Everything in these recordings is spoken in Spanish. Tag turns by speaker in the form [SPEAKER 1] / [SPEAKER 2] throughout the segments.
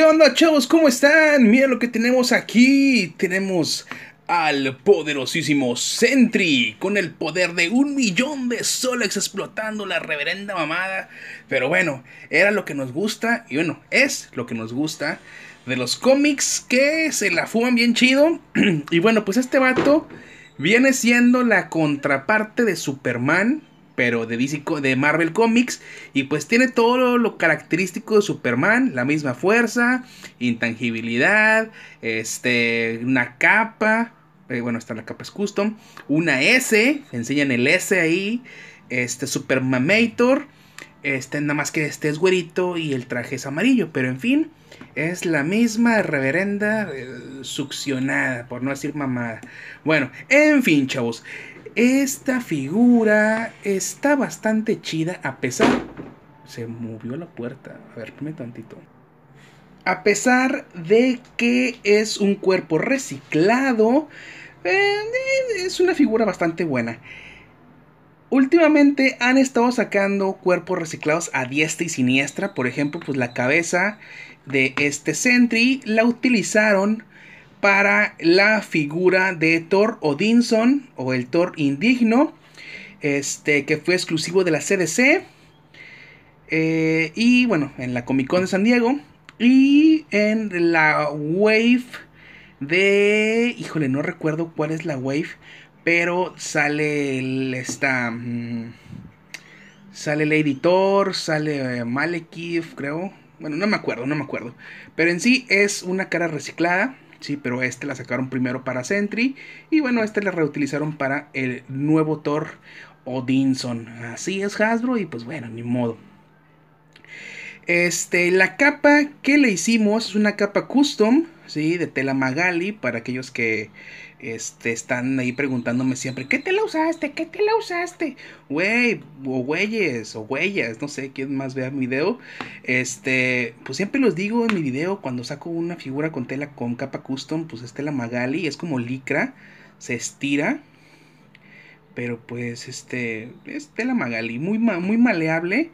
[SPEAKER 1] ¿Qué onda, chavos? ¿Cómo están? Mira lo que tenemos aquí. Tenemos al poderosísimo Sentry con el poder de un millón de soles explotando la reverenda mamada. Pero bueno, era lo que nos gusta y bueno, es lo que nos gusta de los cómics que se la fuman bien chido. y bueno, pues este vato viene siendo la contraparte de Superman pero de, de Marvel Comics. Y pues tiene todo lo, característico de Superman, la misma fuerza, intangibilidad, este, una capa, eh, bueno, esta la capa es custom, una S, enseñan el S ahí, este, Supermamator este, nada más que este es güerito y el traje es amarillo, pero en fin, es la misma reverenda eh, succionada, por no decir mamada. Bueno, en fin, chavos, esta figura está bastante chida a pesar... Se movió la puerta, a ver, un tantito. A pesar de que es un cuerpo reciclado, eh, es una figura bastante buena. Últimamente han estado sacando cuerpos reciclados a diestra y siniestra. Por ejemplo, pues la cabeza de este Sentry la utilizaron para la figura de Thor Odinson o el Thor Indigno, este, que fue exclusivo de la CDC. Eh, y bueno, en la Comic Con de San Diego. Y en la Wave de... Híjole, no recuerdo cuál es la Wave pero sale el, esta. Mm, sale el editor, sale eh, Malekith, creo. Bueno, no me acuerdo, no me acuerdo. Pero en sí es una cara reciclada. Sí, pero este la sacaron primero para Sentry. Y bueno, este la reutilizaron para el nuevo Thor Odinson. Así es Hasbro y pues bueno, ni modo. Este, la capa que le hicimos es una capa custom, ¿sí? De tela Magali, para aquellos que este, están ahí preguntándome siempre, ¿qué tela usaste? ¿Qué tela usaste? Güey, o güeyes, o huellas, no sé quién más vea mi video. Este, pues siempre los digo en mi video, cuando saco una figura con tela con capa custom, pues es tela Magali, es como licra, se estira. Pero pues este, es tela Magali, muy, muy maleable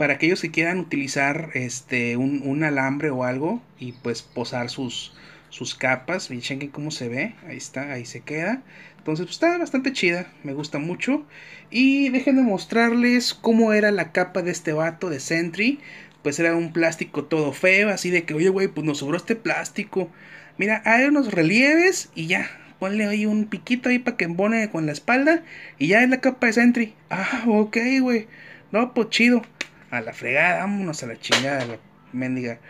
[SPEAKER 1] para aquellos que quieran utilizar este, un, alambre o algo y pues posar sus, sus capas. Miren que cómo se ve. Ahí está, ahí se queda. Entonces pues, está bastante chida, me gusta mucho. Y déjenme mostrarles cómo era la capa de este vato de Sentry. Pues era un plástico todo feo, así de que, oye, güey, pues nos sobró este plástico. Mira, hay unos relieves y ya. Ponle ahí un piquito ahí para que embone con la espalda. Y ya es la capa de Sentry. Ah, ok, güey. No, pues chido a la fregada, vámonos a la chingada, la mendiga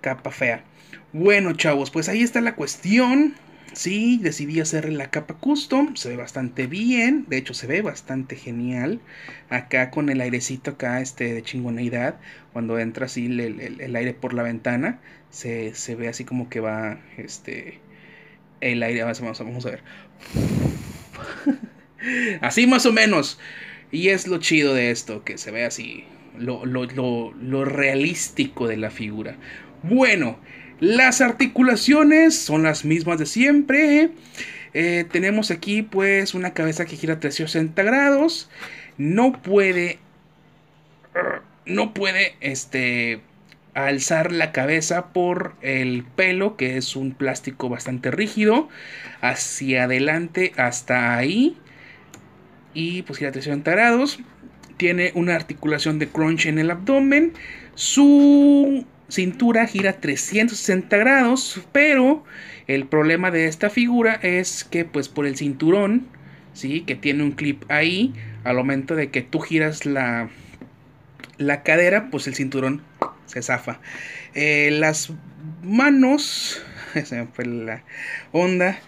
[SPEAKER 1] capa fea. Bueno, chavos, pues ahí está la cuestión. Sí, decidí hacer la capa custom, se ve bastante bien, de hecho se ve bastante genial, acá con el airecito acá este de chingoneidad, cuando entra así el, aire por la ventana, se, ve así como que va este el aire, vamos, vamos a ver, así más o menos, y es lo chido de esto, que se ve así lo, realístico de la figura. Bueno, las articulaciones son las mismas de siempre. Eh, tenemos aquí pues una cabeza que gira 360 grados. No puede... No puede este, alzar la cabeza por el pelo, que es un plástico bastante rígido, hacia adelante hasta ahí. Y pues gira 360 grados tiene una articulación de crunch en el abdomen. Su cintura gira 360 grados, pero el problema de esta figura es que pues por el cinturón, ¿sí? que tiene un clip ahí, al momento de que tú giras la, la cadera, pues el cinturón se zafa. Eh, las manos, esa fue la onda,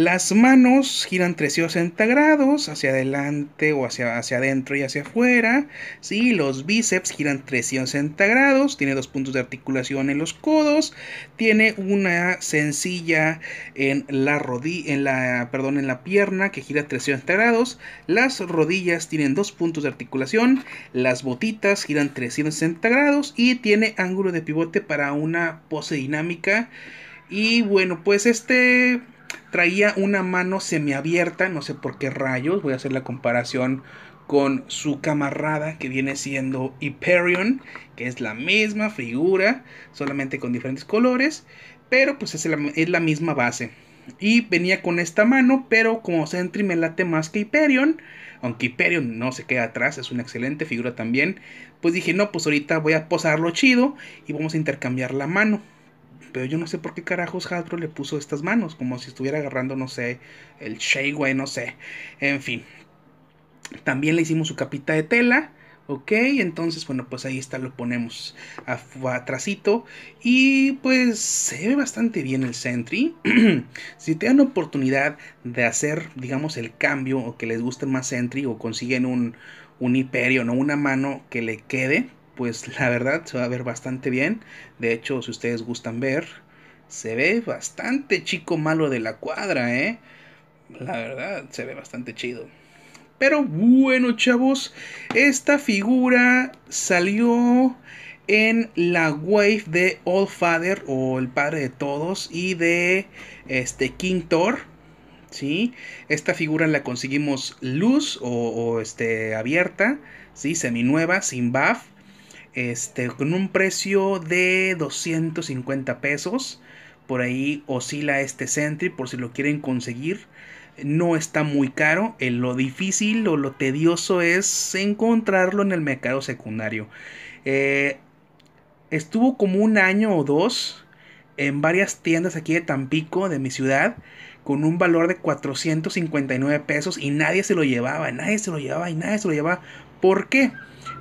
[SPEAKER 1] las manos giran 360 grados hacia adelante o hacia, hacia adentro y hacia afuera. ¿sí? Los bíceps giran 360 grados. Tiene dos puntos de articulación en los codos. Tiene una sencilla en la en la, perdón, en la pierna que gira 360 grados. Las rodillas tienen dos puntos de articulación. Las botitas giran 360 grados y tiene ángulo de pivote para una pose dinámica. Y bueno, pues este traía una mano semiabierta, no sé por qué rayos, voy a hacer la comparación con su camarada que viene siendo Hyperion, que es la misma figura, solamente con diferentes colores, pero pues es la, misma base. Y venía con esta mano, pero como Sentry me late más que Hyperion, aunque Hyperion no se queda atrás, es una excelente figura también, pues dije, no, pues ahorita voy a posarlo chido y vamos a intercambiar la mano. Pero yo no sé por qué carajos Hasbro le puso estas manos, como si estuviera agarrando, no sé, el Sheigway no sé. En fin. También le hicimos su capita de tela. Ok, entonces bueno, pues ahí está, lo ponemos a atrásito. Y pues se ve bastante bien el Sentry. si te dan oportunidad de hacer, digamos, el cambio o que les guste más Sentry o consiguen un, un Imperio, ¿no? Una mano que le quede, pues la verdad se va a ver bastante bien. De hecho, si ustedes gustan ver, se ve bastante chico malo de la cuadra, ¿eh? La verdad, se ve bastante chido. Pero bueno, chavos, esta figura salió en la wave de All Father o el padre de todos y de este King Thor. ¿sí? Esta figura la conseguimos luz o, este, abierta, ¿sí? seminueva, sin buff. Este, con un precio de 250 pesos. Por ahí oscila este Sentry por si lo quieren conseguir. No está muy caro. Eh, lo difícil o lo tedioso es encontrarlo en el mercado secundario. Eh, estuvo como un año o dos en varias tiendas aquí de Tampico, de mi ciudad, con un valor de 459 pesos y nadie se lo llevaba, nadie se lo llevaba y nadie se lo llevaba. ¿Por qué?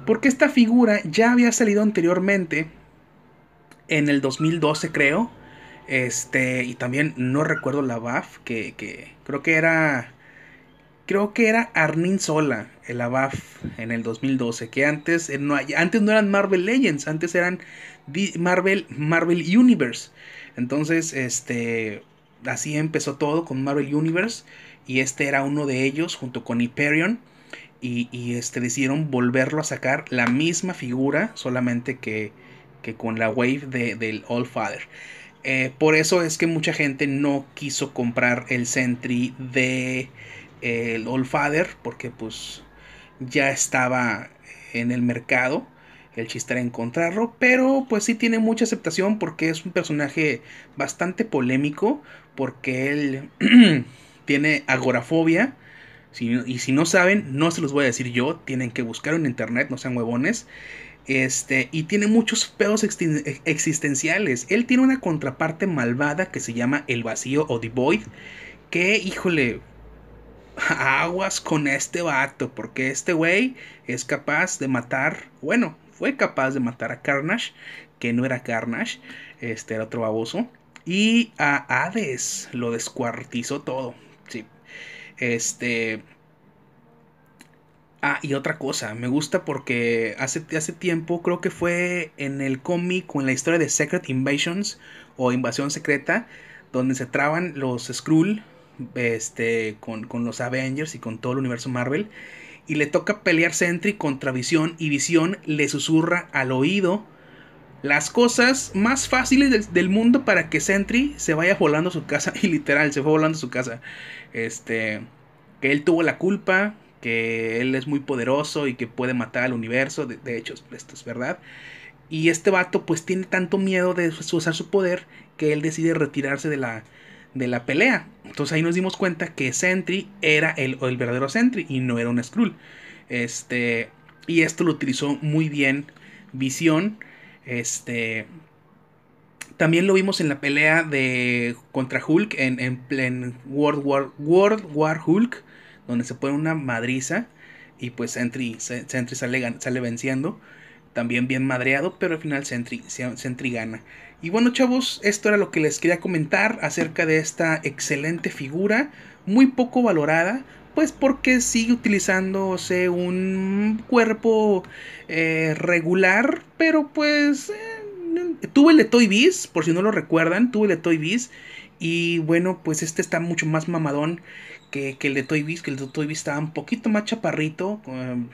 [SPEAKER 1] Porque esta figura ya había salido anteriormente, en el 2012 creo, este, y también no recuerdo la BAF, que, creo que era creo que era Arnin Sola, el ABAF, en el 2012, que antes no, antes no eran Marvel Legends, antes eran Marvel, Marvel Universe. Entonces, este, así empezó todo con Marvel Universe, y este era uno de ellos, junto con Hyperion y, y este, decidieron volverlo a sacar la misma figura, solamente que, con la wave de, del All Father. Eh, por eso es que mucha gente no quiso comprar el Sentry de eh, el All Father, porque pues ya estaba en el mercado. El chiste era encontrarlo, pero pues sí tiene mucha aceptación porque es un personaje bastante polémico, porque él tiene agorafobia, y si no saben, no se los voy a decir yo. Tienen que buscar en internet, no sean huevones. Este, y tiene muchos pedos existenciales. Él tiene una contraparte malvada que se llama el vacío o The Void. Que, híjole, aguas con este vato. Porque este güey es capaz de matar. Bueno, fue capaz de matar a Carnage. Que no era Carnage. Este era otro baboso. Y a Hades lo descuartizó todo. Este. Ah, y otra cosa, me gusta porque hace, hace tiempo, creo que fue en el cómic o en la historia de Secret Invasions o Invasión Secreta, donde se traban los Skrull este, con, con los Avengers y con todo el universo Marvel. Y le toca pelear Sentry contra Visión y Visión le susurra al oído las cosas más fáciles del, mundo para que Sentry se vaya volando a su casa. Y literal, se fue volando a su casa. Este. Que él tuvo la culpa. Que él es muy poderoso y que puede matar al universo. De, hecho, esto es verdad. Y este vato, pues, tiene tanto miedo de usar su poder. Que él decide retirarse de la. De la pelea. Entonces ahí nos dimos cuenta que Sentry era el, el verdadero Sentry y no era un Skrull. Este. Y esto lo utilizó muy bien Visión este. También lo vimos en la pelea de contra Hulk en, en, World, War, World War Hulk, donde se pone una madriza y pues Sentry, sale, sale venciendo también bien madreado, pero al final Sentry, Sentry, gana. Y bueno, chavos, esto era lo que les quería comentar acerca de esta excelente figura, muy poco valorada, pues porque sigue utilizándose un cuerpo eh, regular, pero pues... Eh, tuve el de Toy Biz, por si no lo recuerdan, Tuve el de Toy Biz. Y bueno, pues este está mucho más mamadón que, el de Toy Biz, que el de Toy Biz estaba un poquito más chaparrito. Um,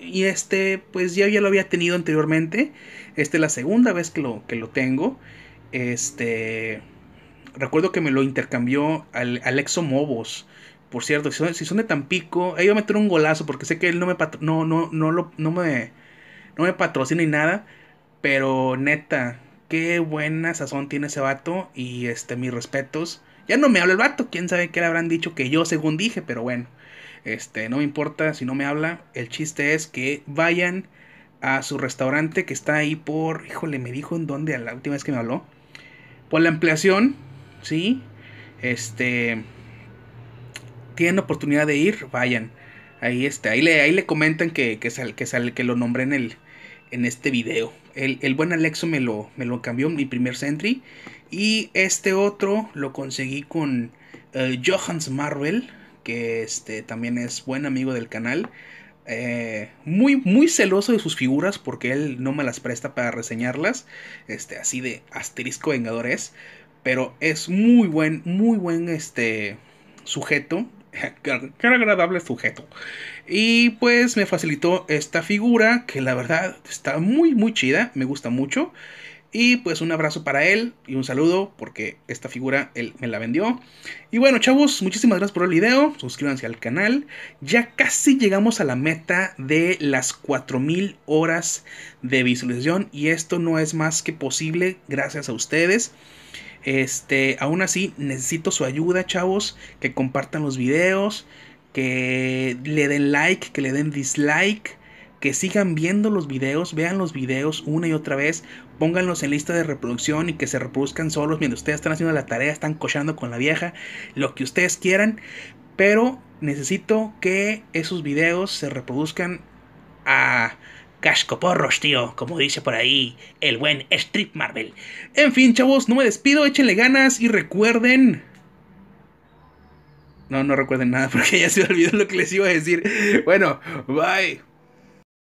[SPEAKER 1] y este, pues ya, ya lo había tenido anteriormente. Esta es la segunda vez que lo, que lo tengo. Este. Recuerdo que me lo intercambió Alexo Mobos. Por cierto, si son, si son de Tampico, ahí va a meter un golazo porque sé que él no me no, no, no, no, me, no me patrocina ni nada. Pero neta, qué buena sazón tiene ese vato. Y este, mis respetos. Ya no me habla el vato, quién sabe qué le habrán dicho que yo según dije, pero bueno. Este, no me importa si no me habla. El chiste es que vayan a su restaurante que está ahí por. Híjole, me dijo en dónde la última vez que me habló. Por la ampliación, ¿sí? Este tienen oportunidad de ir, vayan. Ahí está, ahí le, ahí le comentan que, que, al que, que lo nombré en, el, en este video. El, buen Alexo me lo, me lo cambió, mi primer Sentry. Y este otro lo conseguí con eh, Johans Marvel, que este, también es buen amigo del canal. Eh, muy, muy celoso de sus figuras porque él no me las presta para reseñarlas. Este, así de asterisco vengador es. Pero es muy buen, muy buen este, sujeto. qué agradable sujeto. Y pues me facilitó esta figura que la verdad está muy muy chida, me gusta mucho. Y pues un abrazo para él y un saludo porque esta figura él me la vendió. Y bueno chavos, muchísimas gracias por el video, suscríbanse al canal. Ya casi llegamos a la meta de las 4000 horas de visualización y esto no es más que posible gracias a ustedes. Este, aún así, necesito su ayuda, chavos, que compartan los videos, que le den like, que le den dislike, que sigan viendo los videos, vean los videos una y otra vez, pónganlos en lista de reproducción y que se reproduzcan solos mientras ustedes están haciendo la tarea, están cochando con la vieja, lo que ustedes quieran, pero necesito que esos videos se reproduzcan a cascoporros, tío, como dice por ahí el buen Strip Marvel. En fin, chavos, no me despido, échenle ganas y recuerden. No, no recuerden nada porque ya se me olvidó lo que les iba a decir. Bueno, bye.